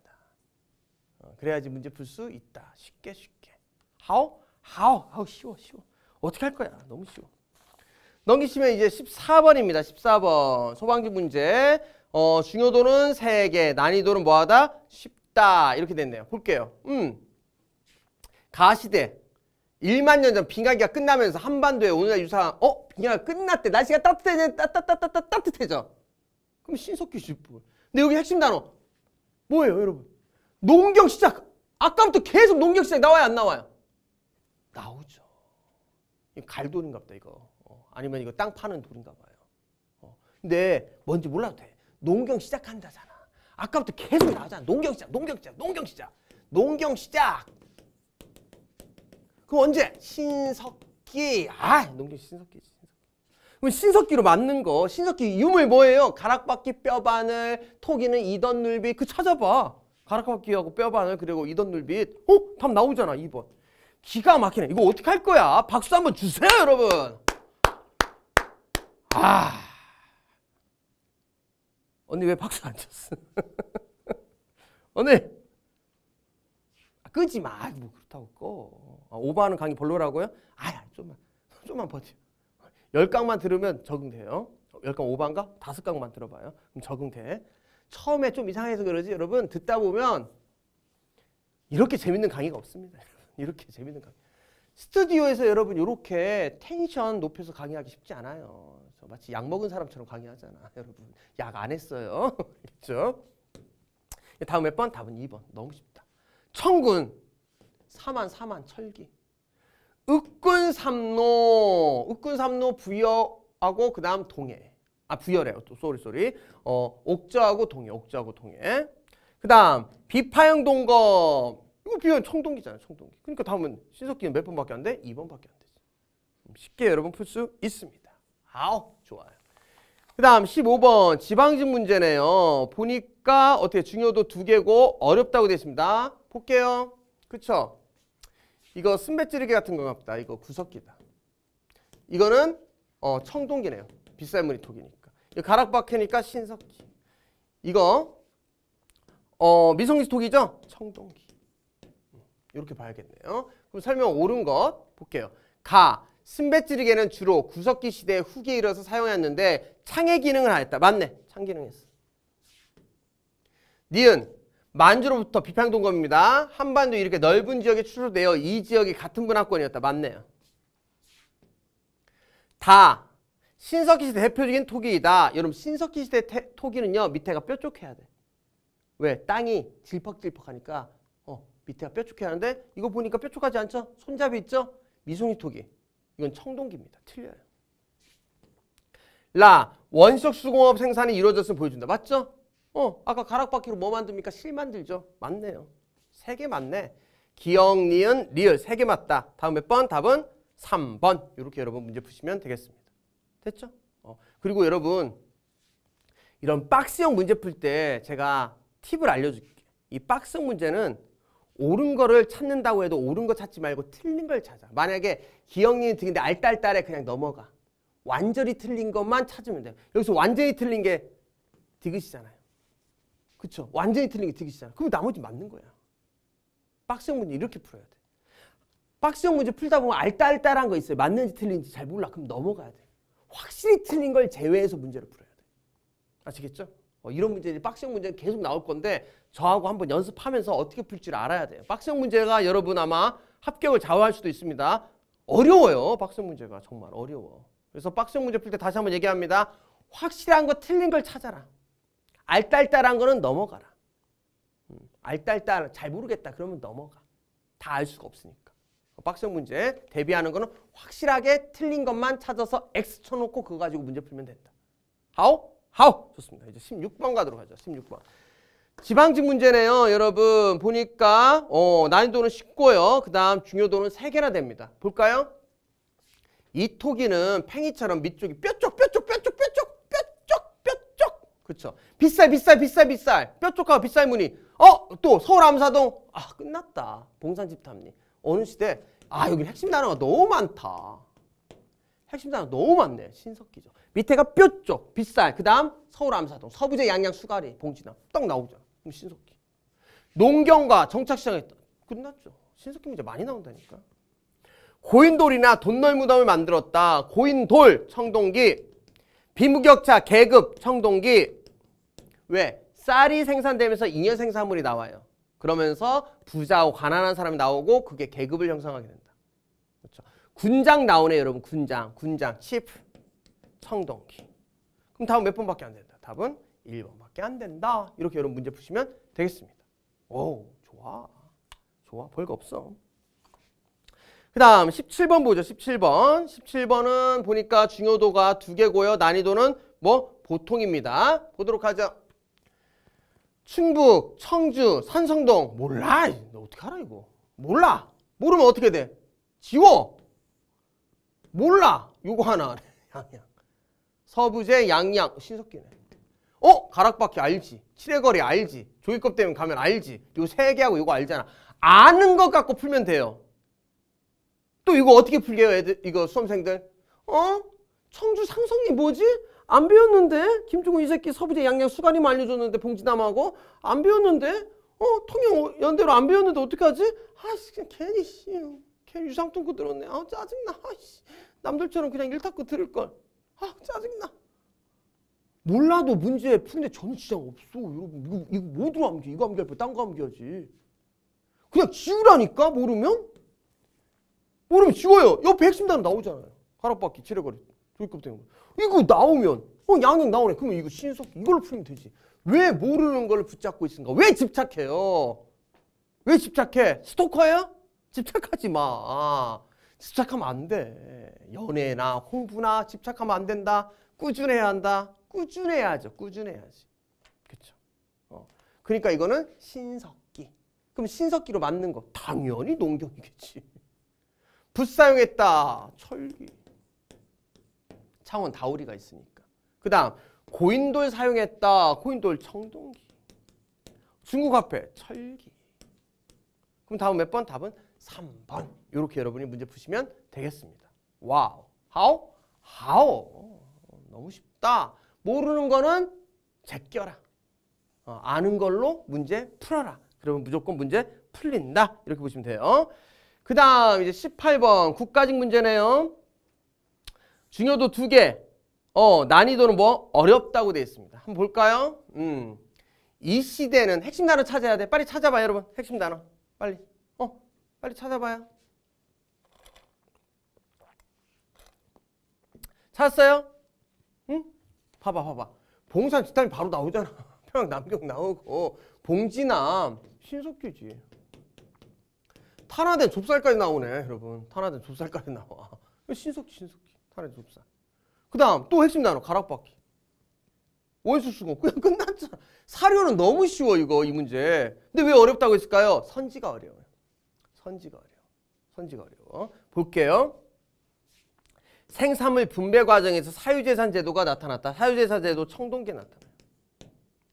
A: 어, 그래야지 문제 풀 수 있다. 쉽게 쉽게. 하오? 하오. 하오 쉬워 쉬워. 어떻게 할 거야? 너무 쉬워. 넘기시면 이제 14번입니다. 14번. 소방지 문제. 어, 중요도는 3개, 난이도는 뭐하다? 쉽다. 이렇게 됐네요. 볼게요. 음. 가시대 1만 년 전 빙하기가 끝나면서 한반도에 오늘날 유사한 어? 빙하가 끝났대. 날씨가 따뜻해져. 따따따따 따뜻해져. 따 그럼 신석기 주부. 근데 여기 핵심 단어 뭐예요, 여러분? 농경 시작. 아까부터 계속 농경 시작 나와요, 안 나와요? 나오죠. 이거 갈돌인가 보다, 이거. 어, 아니면 이거 땅 파는 돌인가 봐요. 어. 근데 뭔지 몰라도 돼. 농경 시작한다잖아. 아까부터 계속 나오잖아. 농경 시작, 농경 시작, 농경 시작. 농경 시작. 그럼 언제? 신석기. 아, 농경 신석기지. 그럼 신석기로 맞는 거. 신석기 유물 뭐예요? 가락바퀴 뼈바늘, 토기는 이던눌빛. 그 찾아봐. 가락바퀴하고 뼈바늘 그리고 이던눌빛. 어? 답 나오잖아. 2번. 기가 막히네. 이거 어떻게 할 거야? 박수 한번 주세요, 여러분. 아. 언니 왜 박수 안 쳤어? <laughs> 언니. 아, 끄지 마. 뭐 그렇다고 꺼. 아, 오버하는 강의 별로라고요? 아 좀만 좀만 버텨. 열 강만 들으면 적응돼요. 열강 오반가? 다섯 강만 들어봐요. 그럼 적응돼. 처음에 좀 이상해서 그러지 여러분 듣다 보면 이렇게 재밌는 강의가 없습니다. <laughs> 이렇게 재밌는 강의. 스튜디오에서 여러분 이렇게 텐션 높여서 강의하기 쉽지 않아요. 마치 약 먹은 사람처럼 강의하잖아. <laughs> 여러분 약 안 했어요. <laughs> 그렇죠? 다음 몇 번? 답은 2번. 너무 쉽다. 청군. 사만 사만 철기. 읍군삼노, 읍군삼노 부여하고 그 다음 동해. 아 부여래요. 또 쏘리 쏘리. 어 옥저하고 동해, 옥저하고 동해. 그 다음 비파형 동검. 이거 비형 청동기잖아요. 청동기. 그러니까 다음은 신석기는 몇 번밖에 안 돼? 2번밖에 안 되지. 음, 쉽게 여러분 풀 수 있습니다. 아우 좋아요. 그 다음 15번 지방직 문제네요. 보니까 어떻게 중요도 두 개고 어렵다고 되어 있습니다. 볼게요. 그쵸? 이거 순배찌르기 같은 건가 다 이거 구석기다. 이거는 어, 청동기네요. 비싼 무늬 토기니까. 이 가락박해니까 신석기. 이거 어, 미성지 토기죠? 청동기. 이렇게 봐야겠네요. 그럼 설명 옳은 것 볼게요. 가, 순배찌르개는 주로 구석기 시대 후기에 이어서 사용했는데 창의 기능을 하였다. 맞네. 창 기능했어. 니은, 만주로부터 비평 동검입니다. 한반도 이렇게 넓은 지역에 추출되어이 지역이 같은 문화권이었다. 맞네요. 다 신석기 시대 대표적인 토기이다. 여러분 신석기 시대 태, 토기는요. 밑에가 뾰족해야 돼. 왜? 땅이 질퍽질퍽하니까 어 밑에가 뾰족해야 하는데 이거 보니까 뾰족하지 않죠? 손잡이 있죠? 미송이 토기. 이건 청동기입니다. 틀려요. 라 원석 수공업 생산이 이루어졌음을 보여준다. 맞죠? 어, 아까 가락바퀴로 뭐 만듭니까? 실 만들죠. 맞네요. 세 개 맞네. 기억, 니은, 리을 세개 맞다. 다음 몇 번? 답은 3번. 이렇게 여러분 문제 푸시면 되겠습니다. 됐죠? 어, 그리고 여러분 이런 박스형 문제 풀 때 제가 팁을 알려줄게요. 이 박스형 문제는 옳은 거를 찾는다고 해도 옳은 거 찾지 말고 틀린 걸 찾아. 만약에 기억, 니은, 등인데 알딸딸에 그냥 넘어가. 완전히 틀린 것만 찾으면 돼요. 여기서 완전히 틀린 게 디귿이잖아요. 그렇죠 완전히 틀린 게디귿시잖아 그럼 나머지 맞는 거야. 박스형 문제 이렇게 풀어야 돼. 박스형 문제 풀다 보면 알딸딸한 거 있어요. 맞는지 틀린지 잘 몰라. 그럼 넘어가야 돼. 확실히 틀린 걸 제외해서 문제를 풀어야 돼. 아시겠죠? 어, 이런 문제들이 박스형 문제 계속 나올 건데 저하고 한번 연습하면서 어떻게 풀지 알아야 돼요. 박스형 문제가 여러분 아마 합격을 좌우할 수도 있습니다. 어려워요. 박스형 문제가 정말 어려워. 그래서 박스형 문제 풀 때 다시 한번 얘기합니다. 확실한 거 틀린 걸 찾아라. 알딸딸한 거는 넘어가라. 음, 알딸딸 잘 모르겠다 그러면 넘어가. 다 알 수가 없으니까. 빡센 문제 대비하는 거는 확실하게 틀린 것만 찾아서 X 쳐놓고 그거 가지고 문제 풀면 된다. 하오? 하오! 좋습니다. 이제 16번 가도록 하죠. 16번. 지방직 문제네요. 여러분 보니까 어, 난이도는 쉽고요. 그 다음 중요도는 세개나 됩니다. 볼까요? 이 토기는 팽이처럼 밑쪽이 뾰족 뾰족 뾰족 뾰족 그렇죠. 빗살, 빗살, 빗살, 빗살. 뾰족하고 빗살무늬. 어? 또 서울 암사동. 아, 끝났다. 봉산집 탐니 어느 시대? 아, 여기 핵심 단어가 너무 많다. 핵심 단어 너무 많네. 신석기죠. 밑에가 뾰족, 빗살. 그 다음 서울 암사동. 서부제 양양 수가리, 봉진암. 떡 나오잖아. 그럼 신석기. 농경과 정착시장에 끝났죠. 신석기 문제 많이 나온다니까. 고인돌이나 돈널 무덤을 만들었다. 고인돌, 청동기. 비무격차, 계급, 청동기. 왜? 쌀이 생산되면서 잉여 생산물이 나와요. 그러면서 부자고 가난한 사람이 나오고 그게 계급을 형성하게 된다. 그렇죠? 군장 나오네 여러분. 군장, 군장, 칩, 청동기. 그럼 답은 몇 번밖에 안 된다. 답은 1번밖에 안 된다. 이렇게 여러분 문제 푸시면 되겠습니다. 오, 좋아. 좋아. 별거 없어. 그 다음 17번 보죠. 17번. 17번은 보니까 중요도가 두 개고요. 난이도는 뭐 보통입니다. 보도록 하죠. 충북, 청주, 산성동 몰라. 너 어떻게 알아 이거? 몰라. 모르면 어떻게 돼? 지워. 몰라. 요거 하나. <laughs> 양양. 서부제 양양. 신석기네. 어? 가락바퀴 알지. 칠해거리 알지. 조이컵 되면 가면 알지. 요세 개하고 요거 알잖아. 아는 것 갖고 풀면 돼요. 또 이거 어떻게 풀게요, 애들? 이거 수험생들? 어? 청주 상성이 뭐지? 안 배웠는데 김종우 이 새끼 서부대 양양 수간이 말려줬는데 봉지남하고 안 배웠는데 어 통영 어, 연대로 안 배웠는데 어떡하지? 아씨 그냥 괜히 씨 괜히 유상통구 들었네. 아 짜증나. 아씨 남들처럼 그냥 일타구 들을 걸. 아 짜증나. 몰라도 문제 푸는데 저는 진짜 없어. 여러분 이거 이거 뭐 들어암기? 이거 암기할 때딴거 암기하지. 그냥 지우라니까 모르면 모르면 지워요. 옆에 핵심 단 나오잖아요. 가락바퀴 지뢰거리 조기급 때문에. 이거 나오면 어 양양 나오네. 그러면 이거 신속 이걸로 풀면 되지. 왜 모르는 걸 붙잡고 있습니까? 왜 집착해요? 왜 집착해? 스토커야? 집착하지 마. 집착하면 안 돼. 연애나 홍보나 집착하면 안 된다. 꾸준해야 한다. 꾸준해야죠. 꾸준해야지. 그렇죠. 어. 그러니까 이거는 신석기. 그럼 신석기로 맞는 거 당연히 농경이겠지. <laughs> 불사용했다. 철기. 창원 다우리가 있으니까. 그 다음 고인돌 사용했다. 고인돌 청동기. 중국 화폐 철기. 그럼 다음 몇 번 답은 3번. 이렇게 여러분이 문제 푸시면 되겠습니다. 와우. 하오? 하오. 너무 쉽다. 모르는 거는 제껴라. 어, 아는 걸로 문제 풀어라. 그러면 무조건 문제 풀린다. 이렇게 보시면 돼요. 그 다음 이제 18번 국가직 문제네요. 중요도 두 개. 어, 난이도는 뭐? 어렵다고 되어 있습니다. 한번 볼까요? 음. 이 시대는 핵심 단어 찾아야 돼. 빨리 찾아봐요, 여러분. 핵심 단어. 빨리. 어, 빨리 찾아봐요. 찾았어요? 응? 봐봐, 봐봐. 봉산 지탐이 바로 나오잖아. <laughs> 평양 남경 나오고. 봉지남, 신석규지. 탄화된 좁쌀까지 나오네, 여러분. 탄화된 좁쌀까지 나와. 신석규, 신석규. 8의 접사. 그 다음 또 핵심 단어 가락바퀴. 원수 수고 <laughs> 그냥 끝났잖아. 사료는 너무 쉬워 이거 이 문제. 근데 왜 어렵다고 했을까요? 선지가 어려워요. 선지가 어려워. 선지가 어려워. 볼게요. 생산물 분배 과정에서 사유재산 제도가 나타났다. 사유재산 제도 청동계 나타나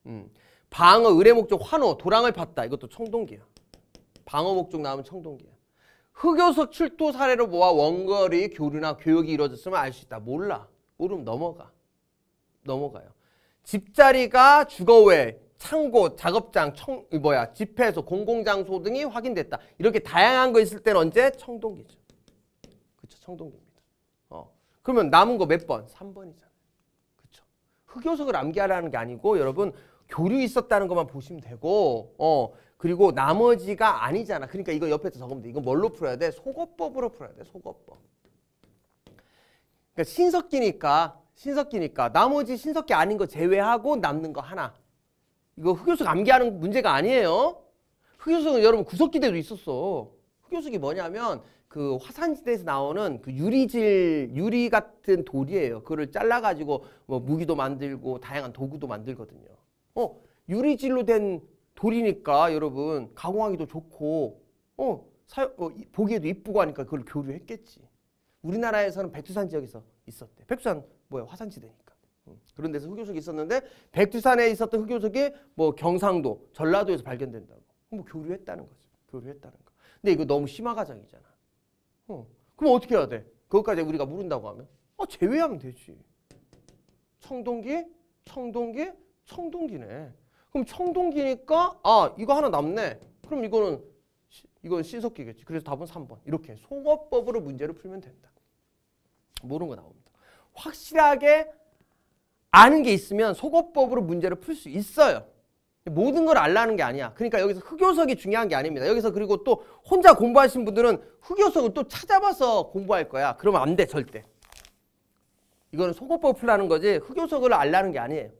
A: 음. 방어, 의뢰 목적, 환호, 도랑을 봤다. 이것도 청동계야. 방어 목적 나오면 청동계야. 흑요석 출토 사례로 모아 원거리 교류나 교육이 이루어졌으면 알 수 있다. 몰라. 모르 넘어가. 넘어가요. 집자리가 주거외, 창고, 작업장, 청, 뭐야, 집회소, 공공장소 등이 확인됐다. 이렇게 다양한 거 있을 때는 언제? 청동기죠. 그렇죠. 청동기입니다. 어. 그러면 남은 거 몇 번? 3번이잖아요. 그렇죠. 흑요석을 암기하라는 게 아니고 여러분 교류 있었다는 것만 보시면 되고 어 그리고 나머지가 아니잖아. 그러니까 이거 옆에서 적으면 돼. 이거 뭘로 풀어야 돼? 속어법으로 풀어야 돼. 속어법. 그러니까 신석기니까 신석기니까 나머지 신석기 아닌 거 제외하고 남는 거 하나. 이거 흑요수 암기하는 문제가 아니에요. 흑요수는 여러분 구석기 대도 있었어. 흑요수기 뭐냐면 그 화산지대에서 나오는 그 유리질 유리 같은 돌이에요. 그거를 잘라가지고 뭐 무기도 만들고 다양한 도구도 만들거든요. 어 유리질로 된 돌이니까 여러분 가공하기도 좋고 어, 사, 어 보기에도 이쁘고 하니까 그걸 교류했겠지. 우리나라에서는 백두산 지역에서 있었대. 백두산 뭐야 화산지대니까. 음. 그런 데서 흑요석이 있었는데 백두산에 있었던 흑요석이 뭐 경상도, 전라도에서 발견된다고. 뭐 교류했다는 거죠. 교류했다는 거. 근데 이거 너무 심화가장이잖아. 어. 그럼 어떻게 해야 돼? 그것까지 우리가 모른다고 하면 어, 제외하면 되지. 청동기, 청동기, 청동기네. 그럼 청동기니까 아 이거 하나 남네. 그럼 이거는 이건 신속기겠지 그래서 답은 3번. 이렇게 송어법으로 문제를 풀면 된다. 모르는 거 나옵니다. 확실하게 아는 게 있으면 속어법으로 문제를 풀 수 있어요. 모든 걸 알라는 게 아니야. 그러니까 여기서 흑요석이 중요한 게 아닙니다. 여기서 그리고 또 혼자 공부하신 분들은 흑요석을 또 찾아봐서 공부할 거야. 그러면 안 돼, 절대. 이거는 속어법 풀라는 거지 흑요석을 알라는 게 아니에요.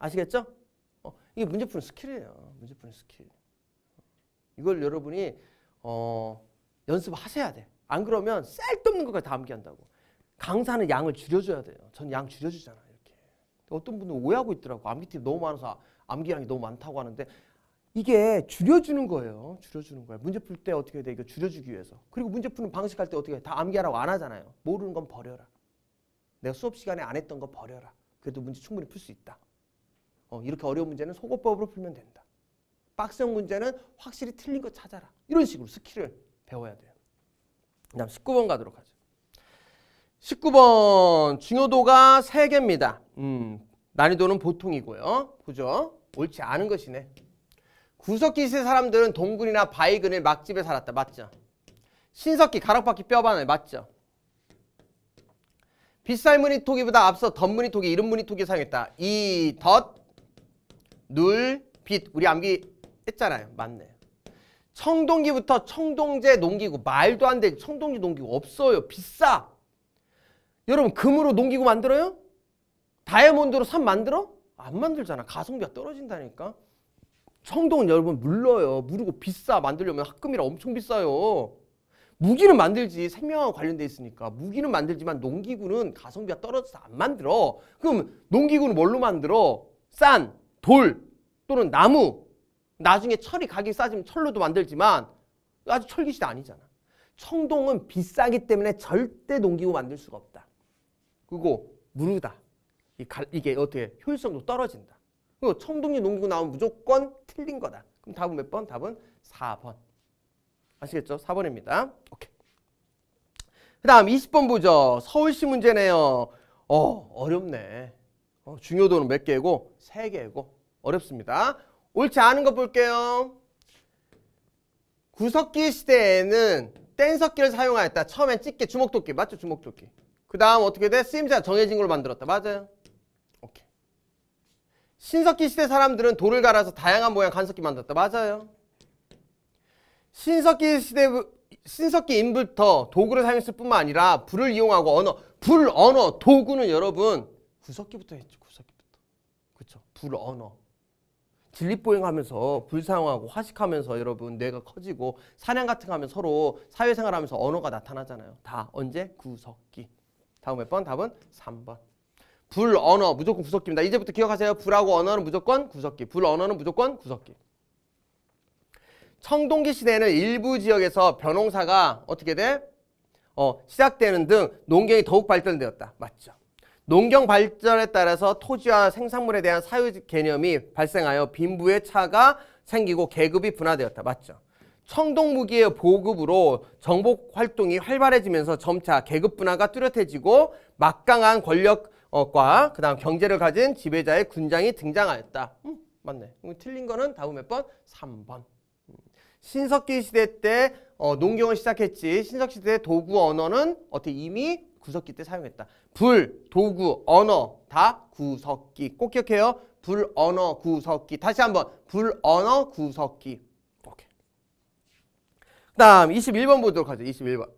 A: 아시겠죠? 이게 문제 푸는 스킬이에요. 문제 푸는 스킬. 이걸 여러분이 어, 연습하셔야 돼. 안 그러면 쌀데없는 것까지 암기한다고. 강사는 양을 줄여줘야 돼요. 전 양 줄여주잖아 이렇게. 어떤 분은 오해하고 있더라고. 암기팁 너무 많아서 암기량이 너무 많다고 하는데 이게 줄여주는 거예요. 줄여주는 거예요. 문제 풀 때 어떻게 해야 돼? 이거 줄여주기 위해서. 그리고 문제 푸는 방식 할 때 어떻게 해? 다 암기하라고 안 하잖아요. 모르는 건 버려라. 내가 수업 시간에 안 했던 거 버려라. 그래도 문제 충분히 풀 수 있다. 어, 이렇게 어려운 문제는 소거법으로 풀면 된다. 빡세 문제는 확실히 틀린 거 찾아라. 이런 식으로 스킬을 배워야 돼요. 그 다음 19번 가도록 하죠. 19번 중요도가 3개입니다. 음, 난이도는 보통이고요. 보죠. 옳지 않은 것이네. 구석기 시대 사람들은 동굴이나 바위 근일 막집에 살았다. 맞죠? 신석기 가락바퀴 뼈바늘 맞죠? 빗살 무늬토기보다 앞서 덧 무늬토기, 이름 무늬토기 사용했다. 이덧 눌, 빛 우리 암기 했잖아요. 맞네. 청동기부터 청동제 농기구 말도 안 돼. 청동제 농기구 없어요. 비싸. 여러분 금으로 농기구 만들어요? 다이아몬드로 산 만들어? 안 만들잖아. 가성비가 떨어진다니까. 청동은 여러분 물러요. 무르고 비싸. 만들려면 학금이라 엄청 비싸요. 무기는 만들지 생명과 관련돼 있으니까 무기는 만들지만 농기구는 가성비가 떨어져서 안 만들어. 그럼 농기구는 뭘로 만들어? 싼돌 또는 나무 나중에 철이 가격이 싸지면 철로도 만들지만 아주 철기시대 아니잖아. 청동은 비싸기 때문에 절대 농기구 만들 수가 없다. 그리고 무르다. 이게 어떻게 효율성도 떨어진다. 그리고 청동이 농기구 나오면 무조건 틀린 거다. 그럼 답은 몇 번? 답은 4번. 아시겠죠? 4번입니다. 오케이. 그 다음 20번 보죠. 서울시 문제네요. 어, 어렵네. 어, 중요도는 몇 개고 3개고 어렵습니다. 옳지 않은 거 볼게요. 구석기 시대에는 뗀석기를 사용하였다. 처음엔 찍게 주먹도끼 맞죠? 주먹도끼. 그 다음 어떻게 돼? 쓰임새가 정해진 걸로 만들었다. 맞아요. 오케이. 신석기 시대 사람들은 돌을 갈아서 다양한 모양 간석기 만들었다. 맞아요. 신석기 시대 신석기 인부터 도구를 사용했을 뿐만 아니라 불을 이용하고 언어, 불, 언어, 도구는 여러분 구석기부터 했죠. 불언어. 진리보행 하면서 불사하고 화식하면서 여러분 뇌가 커지고 사냥 같은 거 하면 서로 사회생활 하면서 언어가 나타나잖아요. 다 언제? 구석기. 다음 몇 번? 답은 3번. 불언어 무조건 구석기입니다. 이제부터 기억하세요. 불하고 언어는 무조건 구석기. 불언어는 무조건 구석기. 청동기 시대에는 일부 지역에서 변홍사가 어떻게 돼? 어, 시작되는 등 농경이 더욱 발전되었다. 맞죠? 농경 발전에 따라서 토지와 생산물에 대한 사유 개념이 발생하여 빈부의 차가 생기고 계급이 분화되었다. 맞죠? 청동무기의 보급으로 정복 활동이 활발해지면서 점차 계급 분화가 뚜렷해지고 막강한 권력과 그다음 경제를 가진 지배자의 군장이 등장하였다. 음, 맞네. 틀린 거는 다음 몇 번? 3번. 음. 신석기 시대 때 어, 농경을 시작했지 신석시대 도구 언어는 어떻게 이미 구석기 때 사용했다. 불, 도구, 언어 다 구석기. 꼭 기억해요. 불, 언어, 구석기. 다시 한번 불, 언어, 구석기. 다음 21번 보도록 하죠. 21번.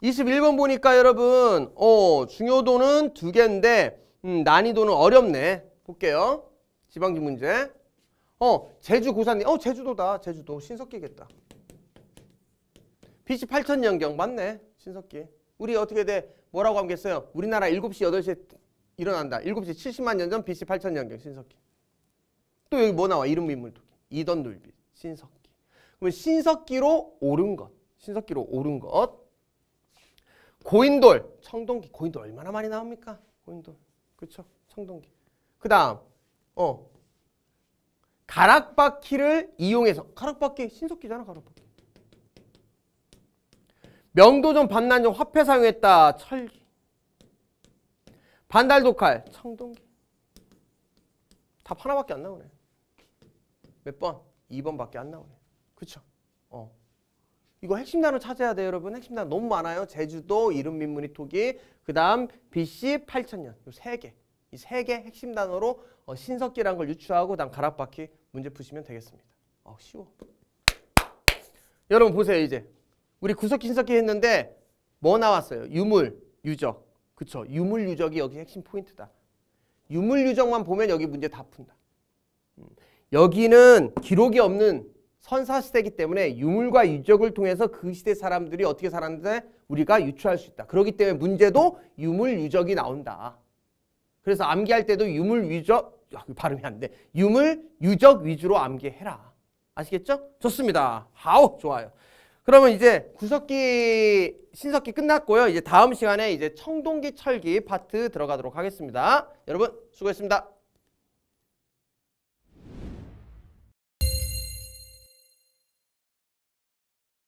A: 21번 보니까 여러분 어 중요도는 두 개인데 음, 난이도는 어렵네. 볼게요. 지방지 문제. 어, 제주 고사 어, 제주도다. 제주도. 신석기겠다. BC 8000 연경 맞네. 신석기. 우리 어떻게 돼? 뭐라고 하겠어요? 우리나라 7시, 8시에 일어난다. 7시 70만 년 전 BC 8000년경 신석기. 또 여기 뭐 나와? 이름 인물도기. 이던 눌빛. 신석기. 그러면 신석기로 오른 것. 신석기로 오른 것. 고인돌. 청동기. 고인돌 얼마나 많이 나옵니까? 고인돌. 그렇죠? 청동기. 그 다음. 어. 가락바퀴를 이용해서. 가락바퀴 신석기잖아. 가락바퀴. 명도전 반란전 화폐 사용했다 철기 반달 독할 청동기 답 하나밖에 안 나오네 몇 번? 2번밖에 안 나오네 그쵸? 어. 이거 핵심 단어 찾아야 돼요 여러분 핵심 단어 너무 많아요 제주도 이름 민무늬 토기 그 다음 BC 8000년 요 세개이 세 개 핵심 단어로 어, 신석기란 걸 유추하고 다음 가락바퀴 문제 푸시면 되겠습니다 어, 쉬워 여러분 보세요 이제 우리 구석기 신석기 했는데 뭐 나왔어요? 유물, 유적. 그쵸? 유물, 유적이 여기 핵심 포인트다. 유물, 유적만 보면 여기 문제 다 푼다. 음. 여기는 기록이 없는 선사시대이기 때문에 유물과 유적을 통해서 그 시대 사람들이 어떻게 살았는지 우리가 유추할 수 있다. 그렇기 때문에 문제도 유물, 유적이 나온다. 그래서 암기할 때도 유물, 유적, 야, 발음이 안 돼. 유물, 유적 위주로 암기해라. 아시겠죠? 좋습니다. 하우, 좋아요. 그러면 이제 구석기 신석기 끝났고요. 이제 다음 시간에 이제 청동기 철기 파트 들어가도록 하겠습니다. 여러분 수고했습니다.